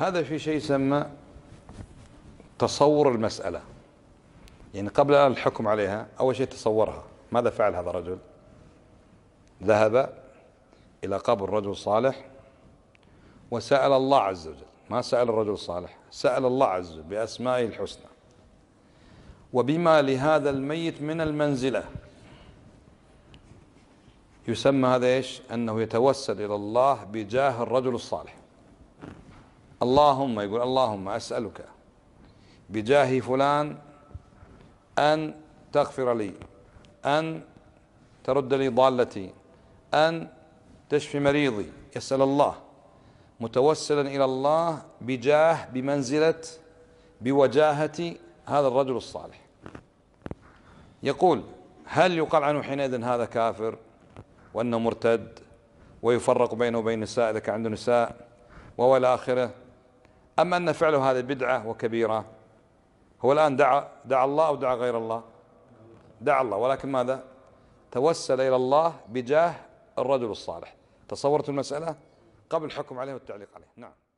هذا في شيء يسمى تصور المسألة يعني قبل أن الحكم عليها أول شيء تصورها ماذا فعل هذا الرجل ذهب إلى قبر رجل صالح وسأل الله عز وجل ما سأل الرجل الصالح سأل الله عز وجل بأسمائه الحسنى وبما لهذا الميت من المنزلة يسمى هذا ايش أنه يتوسل إلى الله بجاه الرجل الصالح اللهم يقول اللهم أسألك بجاه فلان أن تغفر لي أن ترد لي ضالتي أن تشفي مريضي يسأل الله متوسلا إلى الله بجاه بمنزلة بوجاهة هذا الرجل الصالح يقول هل يقال عنه حينئذ هذا كافر وأنه مرتد ويفرق بينه وبين النساء إذا كان عنده نساء وإلى آخره أما أن فعله هذا بدعة وكبيرة هو الآن دعا دعا الله أو دعا غير الله دعا الله ولكن ماذا توسل إلى الله بجاه الرجل الصالح تصورت المسألة قبل الحكم عليه والتعليق عليه نعم